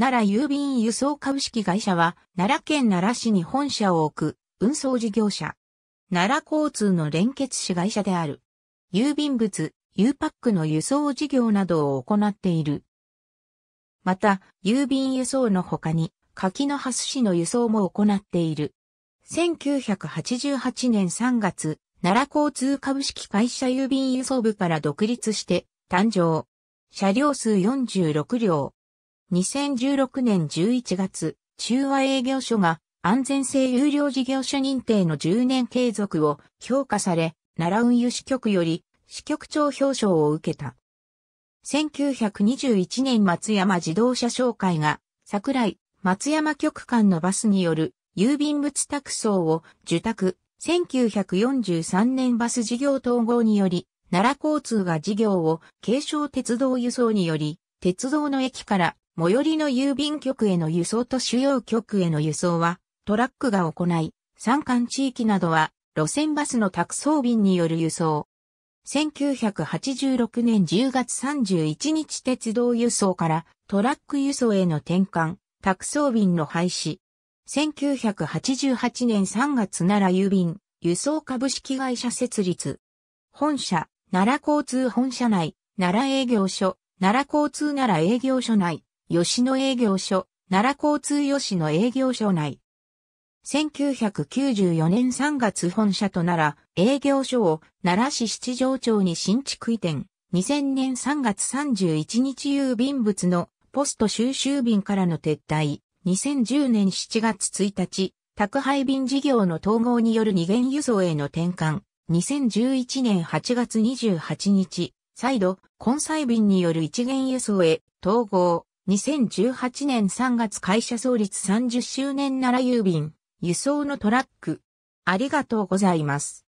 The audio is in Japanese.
奈良郵便輸送株式会社は、奈良県奈良市に本社を置く運送事業者。奈良交通の連結子会社である。郵便物、U パックの輸送事業などを行っている。また、郵便輸送の他に、柿の蓮市の輸送も行っている。1988年3月、奈良交通株式会社郵便輸送部から独立して誕生。車両数46両、2016年11月、中和営業所が安全性有料事業者認定の10年継続を評価され、奈良運輸支局より支局長表彰を受けた。1921年松山自動車商会が桜井松山局間のバスによる郵便物託送を受託、1943年バス事業統合により、奈良交通が事業を軽承鉄道輸送により、鉄道の駅から最寄りの郵便局への輸送と主要局への輸送は、トラックが行い、山間地域などは、路線バスの宅送便による輸送。1986年10月31日鉄道輸送からトラック輸送への転換、宅送便の廃止。1988年3月奈良郵便、輸送株式会社設立。本社、奈良交通本社内、奈良営業所、奈良交通奈良営業所内、吉野営業所、奈良交通吉野営業所内。1994年3月本社と奈良営業所を奈良市七条町に新築移転。2000年3月31日郵便物のポスト収集便からの撤退。2010年7月1日、宅配便事業の統合による二元輸送への転換。2011年8月28日、再度、根菜便による一元輸送へ統合。2018年3月会社創立30周年奈良郵便、輸送のトラック。ありがとうございます。